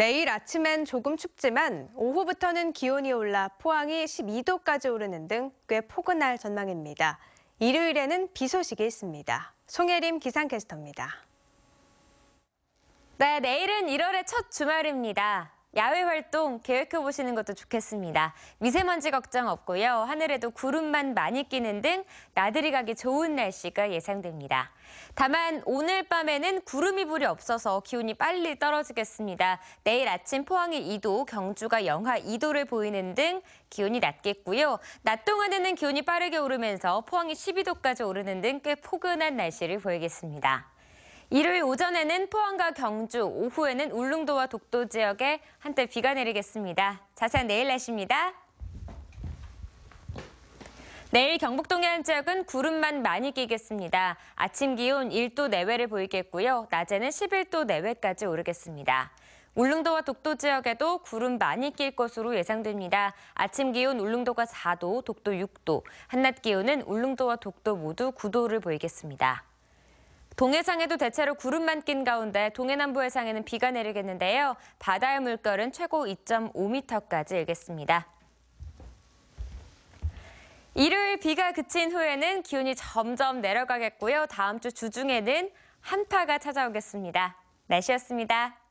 내일 아침엔 조금 춥지만 오후부터는 기온이 올라 포항이 12도까지 오르는 등 꽤 포근할 전망입니다. 일요일에는 비 소식이 있습니다. 송혜림 기상캐스터입니다. 네, 내일은 1월의 첫 주말입니다. 야외 활동 계획해 보시는 것도 좋겠습니다. 미세먼지 걱정 없고요. 하늘에도 구름만 많이 끼는 등 나들이 가기 좋은 날씨가 예상됩니다. 다만 오늘 밤에는 구름이 불이 없어서 기온이 빨리 떨어지겠습니다. 내일 아침 포항이 2도, 경주가 영하 2도를 보이는 등 기온이 낮겠고요. 낮 동안에는 기온이 빠르게 오르면서 포항이 12도까지 오르는 등 꽤 포근한 날씨를 보이겠습니다. 일요일 오전에는 포항과 경주, 오후에는 울릉도와 독도 지역에 한때 비가 내리겠습니다. 자세한 내일 날씨입니다. 내일 경북 동해안 지역은 구름만 많이 끼겠습니다. 아침 기온 1도 내외를 보이겠고요. 낮에는 11도 내외까지 오르겠습니다. 울릉도와 독도 지역에도 구름 많이 낄 것으로 예상됩니다. 아침 기온 울릉도가 4도, 독도 6도, 한낮 기온은 울릉도와 독도 모두 9도를 보이겠습니다. 동해상에도 대체로 구름만 낀 가운데 동해남부 해상에는 비가 내리겠는데요. 바다의 물결은 최고 2.5m까지 일겠습니다. 일요일 비가 그친 후에는 기온이 점점 내려가겠고요. 다음 주 주중에는 한파가 찾아오겠습니다. 날씨였습니다.